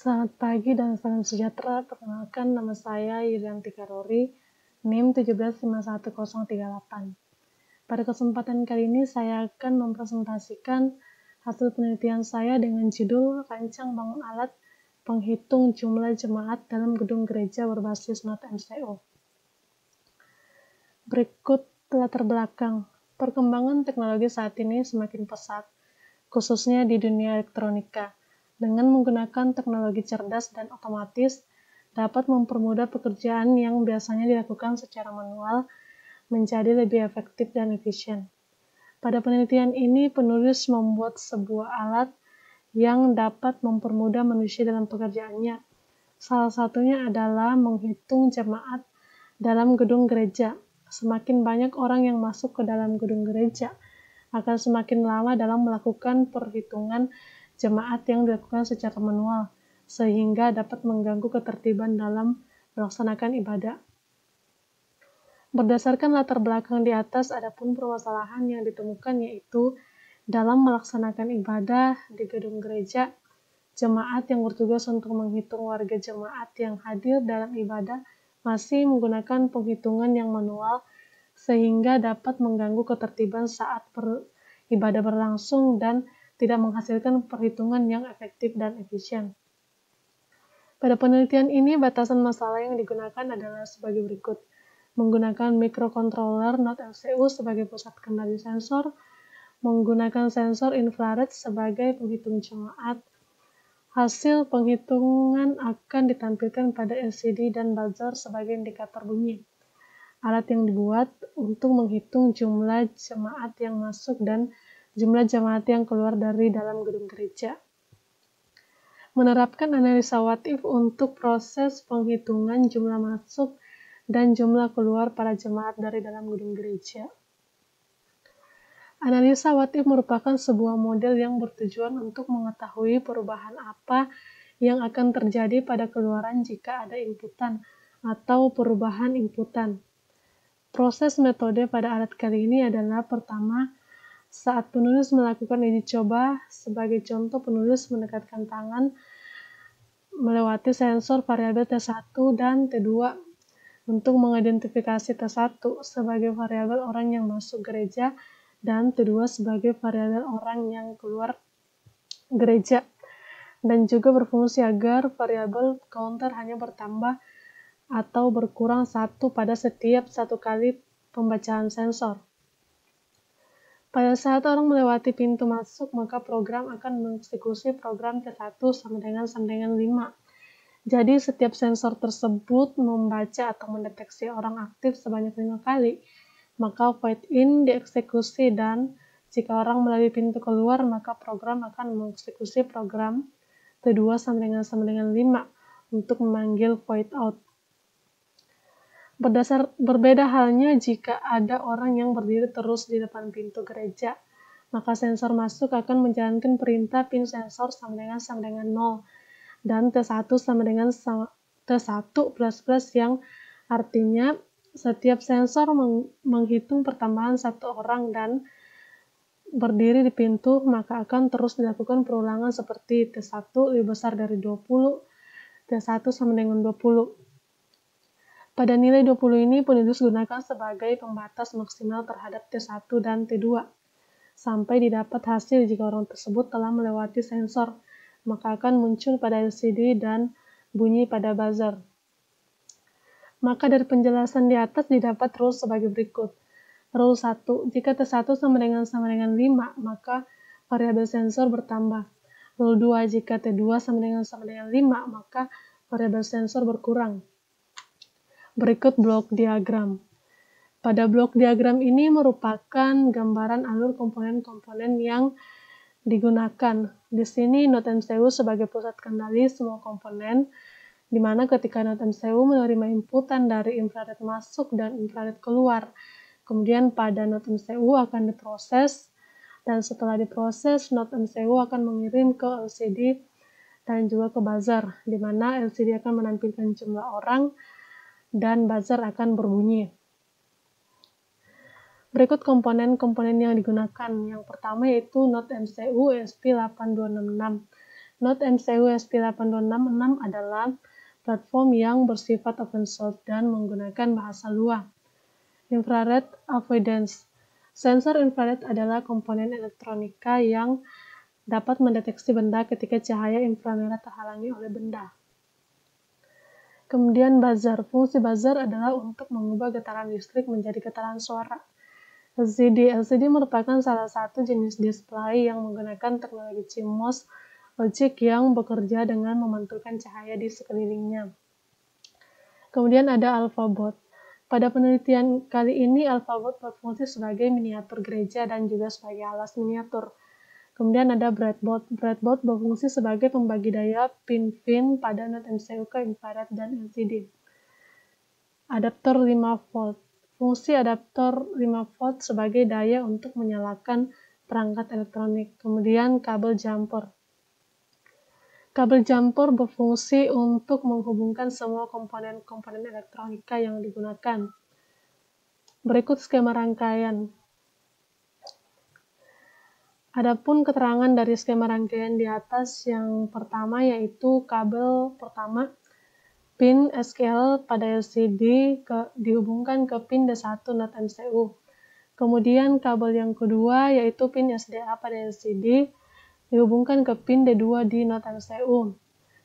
Selamat pagi dan salam sejahtera. Perkenalkan nama saya Yulianti Karori, NIM 1751038. Pada kesempatan kali ini saya akan mempresentasikan hasil penelitian saya dengan judul Rancang Bangun Alat Penghitung Jumlah Jemaat dalam Gedung Gereja Berbasis Not MCO. Berikut latar belakang. Perkembangan teknologi saat ini semakin pesat, khususnya di dunia elektronika dengan menggunakan teknologi cerdas dan otomatis dapat mempermudah pekerjaan yang biasanya dilakukan secara manual menjadi lebih efektif dan efisien. Pada penelitian ini, penulis membuat sebuah alat yang dapat mempermudah manusia dalam pekerjaannya. Salah satunya adalah menghitung jemaat dalam gedung gereja. Semakin banyak orang yang masuk ke dalam gedung gereja, akan semakin lama dalam melakukan perhitungan jemaat yang dilakukan secara manual, sehingga dapat mengganggu ketertiban dalam melaksanakan ibadah. Berdasarkan latar belakang di atas, ada pun permasalahan yang ditemukan yaitu dalam melaksanakan ibadah di gedung gereja, jemaat yang bertugas untuk menghitung warga jemaat yang hadir dalam ibadah masih menggunakan penghitungan yang manual sehingga dapat mengganggu ketertiban saat ibadah berlangsung dan tidak menghasilkan perhitungan yang efektif dan efisien. Pada penelitian ini, batasan masalah yang digunakan adalah sebagai berikut. Menggunakan mikrokontroler Node LCU sebagai pusat kendali sensor, menggunakan sensor infrared sebagai penghitung jemaat, hasil penghitungan akan ditampilkan pada LCD dan buzzer sebagai indikator bunyi. Alat yang dibuat untuk menghitung jumlah jemaat yang masuk dan jumlah jemaat yang keluar dari dalam gedung gereja. Menerapkan analisa watif untuk proses penghitungan jumlah masuk dan jumlah keluar para jemaat dari dalam gedung gereja. Analisa watif merupakan sebuah model yang bertujuan untuk mengetahui perubahan apa yang akan terjadi pada keluaran jika ada inputan atau perubahan inputan. Proses metode pada alat kali ini adalah pertama, saat penulis melakukan uji coba, sebagai contoh penulis mendekatkan tangan melewati sensor variabel T1 dan T2 untuk mengidentifikasi T1 sebagai variabel orang yang masuk gereja dan T2 sebagai variabel orang yang keluar gereja dan juga berfungsi agar variabel counter hanya bertambah atau berkurang satu pada setiap satu kali pembacaan sensor. Pada saat orang melewati pintu masuk, maka program akan mengeksekusi program T1 sama dengan sama dengan 5. Jadi, setiap sensor tersebut membaca atau mendeteksi orang aktif sebanyak lima kali. Maka void in dieksekusi dan jika orang melalui pintu keluar, maka program akan mengeksekusi program T2 sama dengan sama dengan 5 untuk memanggil void out. Berdasar berbeda halnya jika ada orang yang berdiri terus di depan pintu gereja, maka sensor masuk akan menjalankan perintah pin sensor sama dengan sama dengan 0 dan T1 sama dengan T1 plus plus yang artinya setiap sensor menghitung pertambahan satu orang dan berdiri di pintu, maka akan terus dilakukan perulangan seperti T1 lebih besar dari 20, T1 sama dengan 20. Pada nilai 20 ini, pendidik gunakan sebagai pembatas maksimal terhadap T1 dan T2, sampai didapat hasil jika orang tersebut telah melewati sensor, maka akan muncul pada LCD dan bunyi pada buzzer. Maka dari penjelasan di atas didapat rule sebagai berikut. Rule 1, jika T1 sama dengan sama dengan 5, maka variabel sensor bertambah. Rule 2, jika T2 sama dengan sama dengan 5, maka variabel sensor berkurang. Berikut blok diagram. Pada blok diagram ini merupakan gambaran alur komponen-komponen yang digunakan. Di sini Not MCU sebagai pusat kendali semua komponen, di mana ketika Not MCU menerima inputan dari infrared masuk dan infrared keluar. Kemudian pada Not MCU akan diproses, dan setelah diproses, Not MCU akan mengirim ke LCD dan juga ke bazar, di mana LCD akan menampilkan jumlah orang, dan buzzer akan berbunyi. Berikut komponen-komponen yang digunakan. Yang pertama yaitu Node MCU ESP8266. Node MCU ESP8266 adalah platform yang bersifat open source dan menggunakan bahasa luar. Infrared Avoidance Sensor infrared adalah komponen elektronika yang dapat mendeteksi benda ketika cahaya inframerah terhalangi oleh benda. Kemudian buzzer. Fungsi buzzer adalah untuk mengubah getaran listrik menjadi getaran suara. LCD. LCD merupakan salah satu jenis display yang menggunakan teknologi CMOS logic yang bekerja dengan memantulkan cahaya di sekelilingnya. Kemudian ada alphabot. Pada penelitian kali ini, alphabot berfungsi sebagai miniatur gereja dan juga sebagai alas miniatur. Kemudian ada breadboard. Breadboard berfungsi sebagai pembagi daya pin-pin pada net MCU ke infrared dan LCD. Adapter 5 volt. Fungsi adaptor 5 volt sebagai daya untuk menyalakan perangkat elektronik. Kemudian kabel jumper. Kabel jumper berfungsi untuk menghubungkan semua komponen-komponen elektronika yang digunakan. Berikut skema rangkaian. Adapun keterangan dari skema rangkaian di atas yang pertama yaitu kabel pertama pin SQL pada LCD ke, dihubungkan ke pin D1 NAT MCU. Kemudian kabel yang kedua yaitu pin SDA pada LCD dihubungkan ke pin D2 di NAT MCU.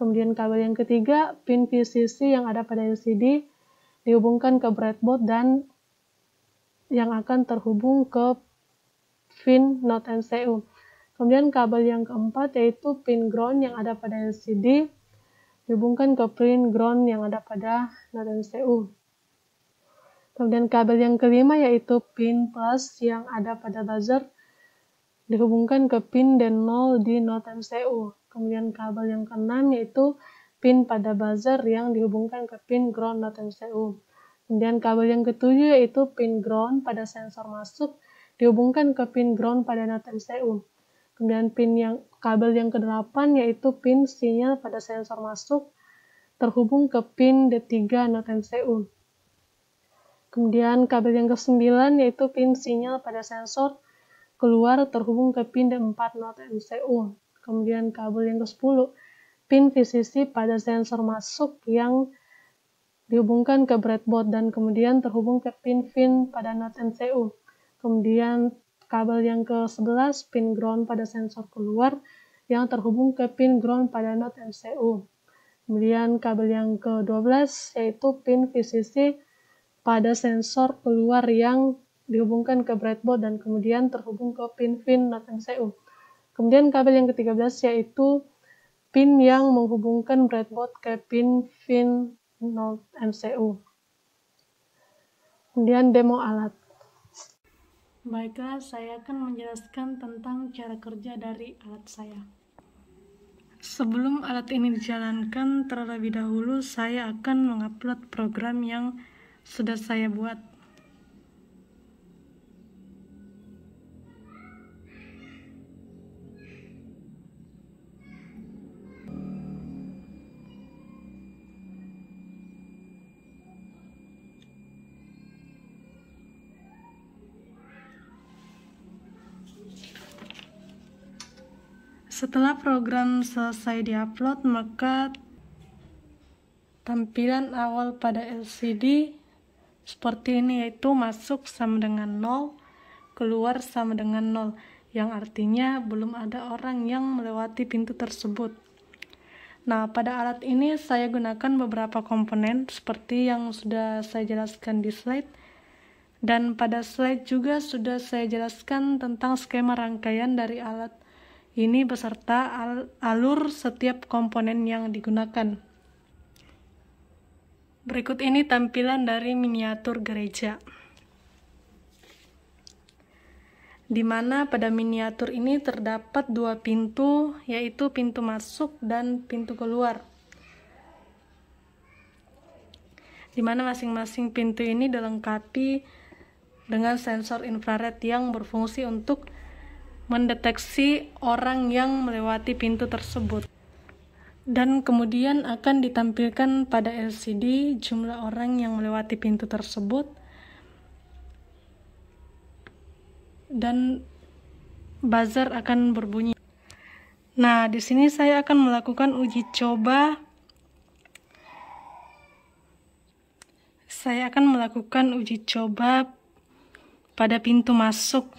Kemudian kabel yang ketiga pin VCC yang ada pada LCD dihubungkan ke breadboard dan yang akan terhubung ke pin NOT MCU. Kemudian kabel yang keempat yaitu pin ground yang ada pada LCD dihubungkan ke pin ground yang ada pada NOT MCU. Kemudian kabel yang kelima yaitu pin plus yang ada pada buzzer dihubungkan ke pin dan 0 di NOT MCU. Kemudian kabel yang keenam yaitu pin pada buzzer yang dihubungkan ke pin ground NOT MCU. Kemudian kabel yang ketujuh yaitu pin ground pada sensor masuk dihubungkan ke pin ground pada nata MCU. Kemudian pin yang kabel yang ke-8 yaitu pin sinyal pada sensor masuk terhubung ke pin D3 nata MCU. Kemudian kabel yang ke-9 yaitu pin sinyal pada sensor keluar terhubung ke pin D4 node MCU. Kemudian kabel yang ke-10, pin VCC pada sensor masuk yang dihubungkan ke breadboard dan kemudian terhubung ke pin pin pada node MCU. Kemudian kabel yang ke-11 pin ground pada sensor keluar yang terhubung ke pin ground pada node MCU. Kemudian kabel yang ke-12 yaitu pin VCC pada sensor keluar yang dihubungkan ke breadboard dan kemudian terhubung ke pin pin node MCU. Kemudian kabel yang ke-13 yaitu pin yang menghubungkan breadboard ke pin pin node MCU. Kemudian demo alat. Baiklah, saya akan menjelaskan tentang cara kerja dari alat saya. Sebelum alat ini dijalankan, terlebih dahulu saya akan mengupload program yang sudah saya buat. Setelah program selesai diupload, maka tampilan awal pada LCD seperti ini yaitu masuk sama dengan 0, keluar sama dengan 0, yang artinya belum ada orang yang melewati pintu tersebut. Nah, pada alat ini saya gunakan beberapa komponen seperti yang sudah saya jelaskan di slide dan pada slide juga sudah saya jelaskan tentang skema rangkaian dari alat ini beserta al alur setiap komponen yang digunakan. Berikut ini tampilan dari miniatur gereja. Di mana pada miniatur ini terdapat dua pintu, yaitu pintu masuk dan pintu keluar. Di mana masing-masing pintu ini dilengkapi dengan sensor infrared yang berfungsi untuk mendeteksi orang yang melewati pintu tersebut. Dan kemudian akan ditampilkan pada LCD jumlah orang yang melewati pintu tersebut dan buzzer akan berbunyi. Nah, di sini saya akan melakukan uji coba saya akan melakukan uji coba pada pintu masuk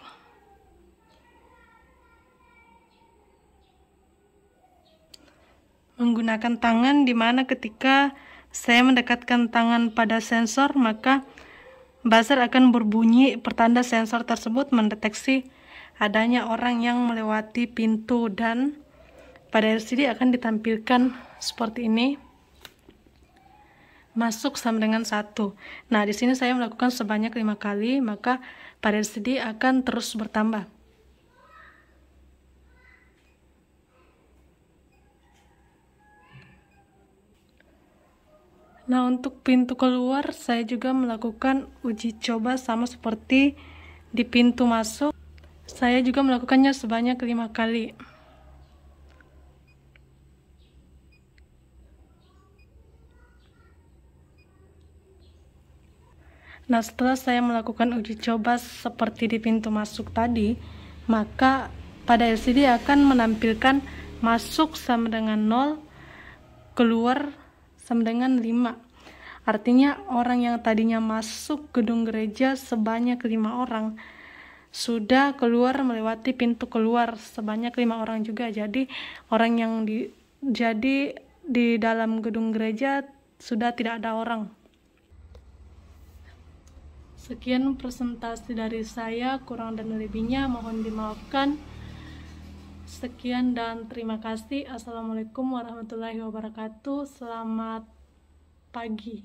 menggunakan tangan di mana ketika saya mendekatkan tangan pada sensor maka buzzer akan berbunyi pertanda sensor tersebut mendeteksi adanya orang yang melewati pintu dan pada LCD akan ditampilkan seperti ini masuk sama dengan satu. Nah, di sini saya melakukan sebanyak lima kali, maka pada LCD akan terus bertambah. Nah, untuk pintu keluar saya juga melakukan uji coba sama seperti di pintu masuk. Saya juga melakukannya sebanyak lima kali. Nah, setelah saya melakukan uji coba seperti di pintu masuk tadi, maka pada LCD akan menampilkan masuk sama dengan 0, keluar sama dengan 5. Artinya orang yang tadinya masuk gedung gereja sebanyak lima orang sudah keluar melewati pintu keluar sebanyak lima orang juga. Jadi orang yang di jadi di dalam gedung gereja sudah tidak ada orang. Sekian presentasi dari saya, kurang dan lebihnya mohon dimaafkan. Sekian dan terima kasih. Assalamualaikum warahmatullahi wabarakatuh. Selamat pagi.